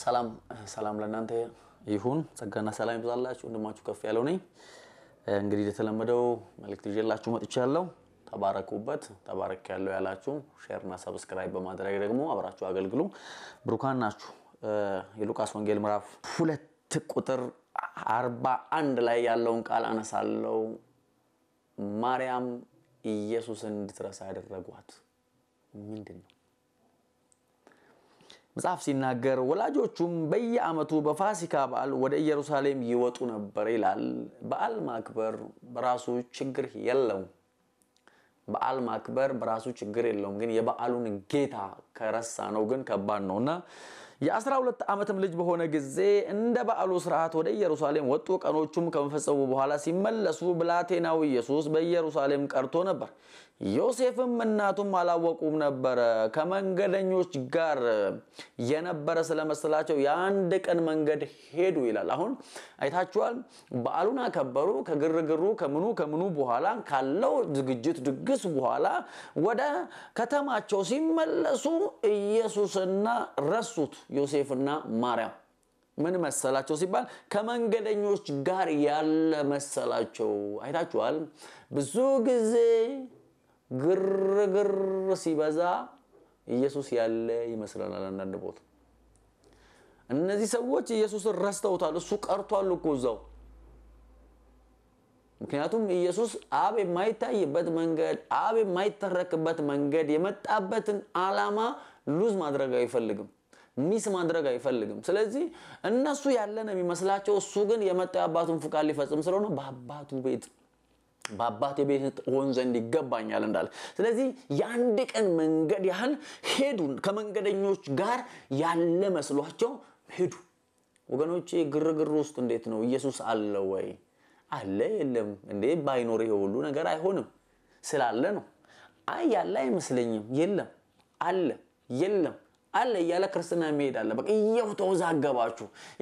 ሰላም ሰላም ለእናንተ ይሁን፣ ጸጋና ሰላም ይብዛላችሁ። ወንድማችሁ ከፍ ያለው ነኝ። እንግዲህ እንደተለመደው መልእክት ይዤላችሁ መጥቻለሁ። ተባረኩበት። ተባረክ ያለው ያላችሁ ሼርና ሰብስክራይብ በማድረግ ደግሞ አብራችሁ አገልግሉ። ብሩካን ናችሁ። የሉቃስ ወንጌል ምዕራፍ ሁለት ቁጥር አርባ አንድ ላይ ያለውን ቃል አነሳለው። ማርያም ኢየሱስን እንድትረሳ ያደረጓት ምንድን ነው? መጽሐፍ ሲናገር ወላጆቹም በየዓመቱ በፋሲካ በዓል ወደ ኢየሩሳሌም ይወጡ ነበር ይላል። በዓል ማክበር በራሱ ችግር የለውም። በዓል ማክበር በራሱ ችግር የለውም። ግን የበዓሉን ጌታ ከረሳ ነው ግን ከባድ ነው እና የ12 ዓመትም ልጅ በሆነ ጊዜ እንደ በዓሉ ስርዓት ወደ ኢየሩሳሌም ወጡ። ቀኖቹም ከመፈጸሙ በኋላ ሲመለሱ ብላቴናው ኢየሱስ በኢየሩሳሌም ቀርቶ ነበር። ዮሴፍም እናቱም አላወቁም ነበረ። ከመንገደኞች ጋር የነበረ ስለመሰላቸው የአንድ ቀን መንገድ ሄዱ ይላል። አሁን አይታችኋል። በዓሉን አከበሩ። ከግርግሩ ከምኑ ከምኑ በኋላ ካለው ዝግጅት ድግስ በኋላ ወደ ከተማቸው ሲመለሱ ኢየሱስና ረሱት ዮሴፍና ማርያም ምን መሰላቸው ሲባል ከመንገደኞች ጋር ያለ መሰላቸው። አይታችኋል። ብዙ ጊዜ ግርግር ሲበዛ ኢየሱስ ያለ ይመስለናል አንዳንድ ቦታ። እነዚህ ሰዎች ኢየሱስን ረስተውታል። እሱ ቀርቷል እኮ እዛው። ምክንያቱም ኢየሱስ አብ የማይታይበት መንገድ፣ አብ የማይተረክበት መንገድ የመጣበትን አላማ ሉዝ ማድረግ አይፈልግም። ሚስ ማድረግ አይፈልግም። ስለዚህ እነሱ ያለን የሚመስላቸው እሱ ግን የመጣው የአባቱን ፍቃድ ሊፈጽም ስለሆነ በአባቱ ቤት በአባቴ ቤት ሆን ዘንድ ይገባኛል እንዳለ። ስለዚህ የአንድ ቀን መንገድ ያህል ሄዱ። ከመንገደኞች ጋር ያለ መስሏቸው ሄዱ። ወገኖቼ ግርግር ውስጥ እንዴት ነው? ኢየሱስ አለ ወይ? አለ የለም እንዴ? ባይኖር ይሄ ሁሉ ነገር አይሆንም። ስላለ ነው። አይ ያለ አይመስለኝም። የለም አለ የለም አለ እያለ ክርስትና መሄድ አለ። በቃ እየው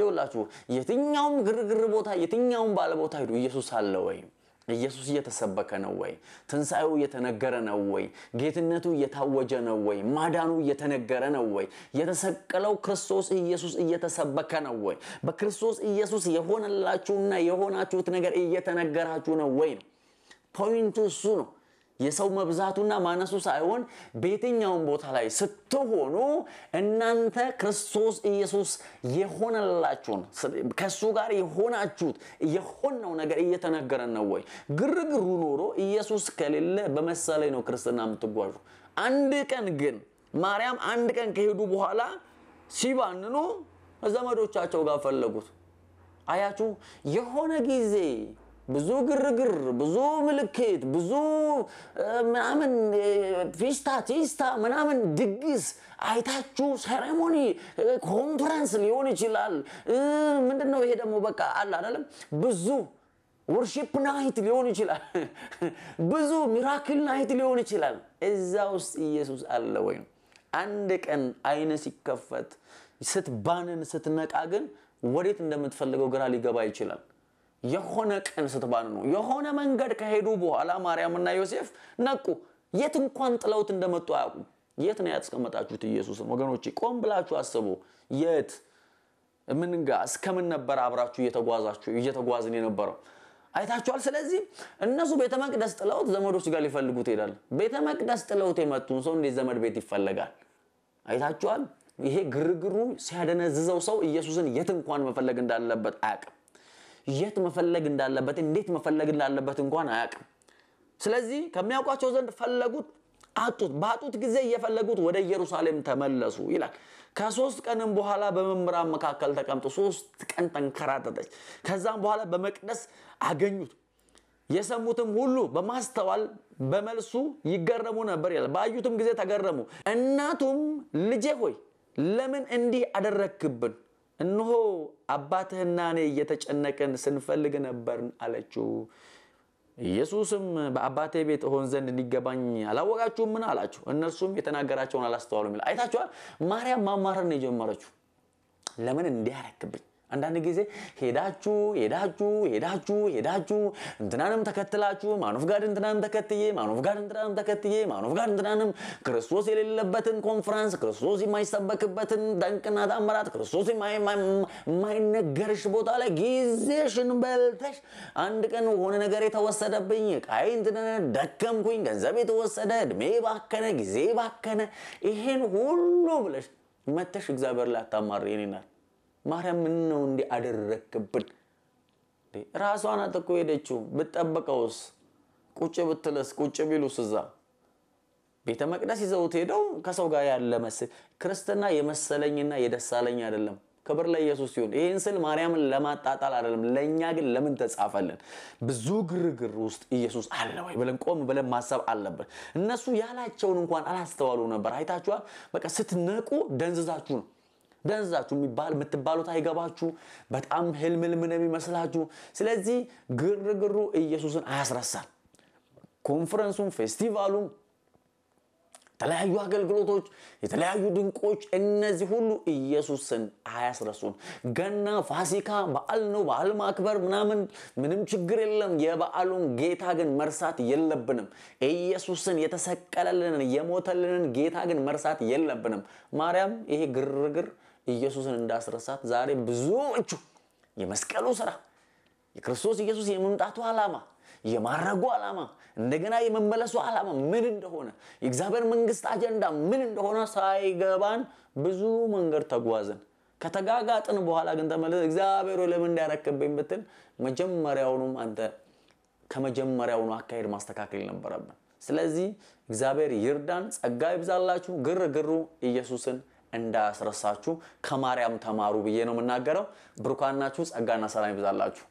ይውላችሁ። የትኛውም ግርግር ቦታ፣ የትኛውም ባለ ቦታ ሂዱ። ኢየሱስ አለ ወይ? ኢየሱስ እየተሰበከ ነው ወይ? ትንሣኤው እየተነገረ ነው ወይ? ጌትነቱ እየታወጀ ነው ወይ? ማዳኑ እየተነገረ ነው ወይ? የተሰቀለው ክርስቶስ ኢየሱስ እየተሰበከ ነው ወይ? በክርስቶስ ኢየሱስ የሆነላችሁና የሆናችሁት ነገር እየተነገራችሁ ነው ወይ? ነው ፖይንቱ እሱ ነው። የሰው መብዛቱና ማነሱ ሳይሆን በየትኛውን ቦታ ላይ ስትሆኑ እናንተ ክርስቶስ ኢየሱስ የሆነላችሁን ከእሱ ጋር የሆናችሁት የሆነው ነገር እየተነገረን ነው ወይ? ግርግሩ ኖሮ ኢየሱስ ከሌለ በመሰለ ነው ክርስትና የምትጓዙ። አንድ ቀን ግን ማርያም አንድ ቀን ከሄዱ በኋላ ሲባንኑ ዘመዶቻቸው ጋር ፈለጉት። አያችሁ የሆነ ጊዜ ብዙ ግርግር፣ ብዙ ምልክት፣ ብዙ ምናምን ፊስታ ቲስታ ምናምን ድግስ አይታችሁ ሴሬሞኒ ኮንፈረንስ ሊሆን ይችላል። ምንድነው ይሄ ደግሞ በቃ አለ አይደለም ብዙ ወርሺፕ ናይት ሊሆን ይችላል። ብዙ ሚራክል ናይት ሊሆን ይችላል። እዛ ውስጥ ኢየሱስ አለ ወይ? አንድ ቀን አይነ ሲከፈት ስትባንን ስትነቃ ግን ወዴት እንደምትፈልገው ግራ ሊገባ ይችላል። የሆነ ቀን ስትባል ነው። የሆነ መንገድ ከሄዱ በኋላ ማርያምና ዮሴፍ ነቁ። የት እንኳን ጥለውት እንደመጡ አያውቁም። የት ነው ያስቀመጣችሁት ኢየሱስ ወገኖቼ ቆም ብላችሁ አስቡ። የት ምን ጋ እስከምን ነበር አብራችሁ እየተጓዛችሁ እየተጓዝን የነበረው አይታችኋል። ስለዚህ እነሱ ቤተ መቅደስ ጥለውት ዘመዶች ጋር ሊፈልጉት ይሄዳል። ቤተ መቅደስ ጥለውት የመጡን ሰው እንዴት ዘመድ ቤት ይፈለጋል? አይታችኋል። ይሄ ግርግሩ ሲያደነዝዘው ሰው ኢየሱስን የት እንኳን መፈለግ እንዳለበት አያቅም የት መፈለግ እንዳለበት እንዴት መፈለግ እንዳለበት እንኳን አያውቅም። ስለዚህ ከሚያውቋቸው ዘንድ ፈለጉት፣ አጡት። ባጡት ጊዜ እየፈለጉት ወደ ኢየሩሳሌም ተመለሱ ይላል። ከሶስት ቀንም በኋላ በመምህራን መካከል ተቀምጦ ሶስት ቀን ተንከራተተች። ከዛም በኋላ በመቅደስ አገኙት። የሰሙትም ሁሉ በማስተዋል በመልሱ ይገረሙ ነበር ይላል። ባዩትም ጊዜ ተገረሙ። እናቱም ልጄ ሆይ ለምን እንዲህ አደረግክብን? እንሆ አባትህና እኔ እየተጨነቅን ስንፈልግ ነበርን አለችው። ኢየሱስም በአባቴ ቤት እሆን ዘንድ እንዲገባኝ አላወቃችሁምን አላችሁ። እነርሱም የተናገራቸውን አላስተዋሉም ይላል። አይታችኋል። ማርያም ማማረር ነው የጀመረችው። ለምን እንዲያረክብኝ አንዳንድ ጊዜ ሄዳችሁ ሄዳችሁ ሄዳችሁ ሄዳችሁ እንትናንም ተከትላችሁ ማኖፍ ጋር እንትናንም ተከትዬ ማኖፍ ጋር እንትናንም ተከትዬ ማኖፍ ጋር እንትናንም ክርስቶስ የሌለበትን ኮንፈረንስ፣ ክርስቶስ የማይሰበክበትን ደንቅና ታምራት፣ ክርስቶስ የማይነገርሽ ቦታ ላይ ጊዜሽን በልተሽ አንድ ቀን ሆነ ነገር የተወሰደብኝ ቃይ እንትነ ደከምኩኝ፣ ገንዘብ የተወሰደ፣ እድሜ ባከነ፣ ጊዜ ባከነ፣ ይሄን ሁሉ ብለሽ መተሽ እግዚአብሔር ላይ አታማር ይኔናል ማርያም ምን ነው እንዲህ አደረክብን? ራሷን አጥቆ ሄደችው። ብጠበቀውስ ቁጭ ብትለስ ቁጭ ቢሉስ እዛ ቤተ መቅደስ ይዘውት ሄደው ከሰው ጋር ያለ መስል ክርስትና የመሰለኝና የደሳለኝ አይደለም። ክብር ለኢየሱስ ይሁን። ይህን ስል ማርያምን ለማጣጣል አይደለም። ለእኛ ግን ለምን ተጻፈልን? ብዙ ግርግር ውስጥ ኢየሱስ አለ ወይ ብለን ቆም ብለን ማሰብ አለብን። እነሱ ያላቸውን እንኳን አላስተዋሉ ነበር። አይታችኋል። በቃ ስትነቁ ደንዝዛችሁ ነው ደንዛችሁ የሚባል የምትባሉት አይገባችሁ። በጣም ህልም ነው የሚመስላችሁ። ስለዚህ ግርግሩ ኢየሱስን አያስረሳል። ኮንፈረንሱም፣ ፌስቲቫሉም፣ የተለያዩ አገልግሎቶች፣ የተለያዩ ድንቆች፣ እነዚህ ሁሉ ኢየሱስን አያስረሱም። ገና ፋሲካ በዓል ነው። በዓል ማክበር ምናምን ምንም ችግር የለም። የበዓሉን ጌታ ግን መርሳት የለብንም። ኢየሱስን የተሰቀለልንን የሞተልንን ጌታ ግን መርሳት የለብንም። ማርያም ይሄ ግርግር ኢየሱስን እንዳስረሳት ዛሬ ብዙዎቹ የመስቀሉ ስራ፣ የክርስቶስ ኢየሱስ የመምጣቱ ዓላማ፣ የማረጉ ዓላማ፣ እንደገና የመመለሱ ዓላማ ምን እንደሆነ፣ የእግዚአብሔር መንግስት አጀንዳ ምን እንደሆነ ሳይገባን ብዙ መንገድ ተጓዝን። ከተጋጋጥን በኋላ ግን ተመለ እግዚአብሔር ለምን እንዳያረክብኝ ብትል መጀመሪያውኑም አንተ ከመጀመሪያውኑ አካሄድ ማስተካከል ነበረብን። ስለዚህ እግዚአብሔር ይርዳን፣ ጸጋ ይብዛላችሁ። ግርግሩ ኢየሱስን እንዳያስረሳችሁ ከማርያም ተማሩ ብዬ ነው የምናገረው። ብሩካናችሁ ጸጋና ሰላም ይብዛላችሁ።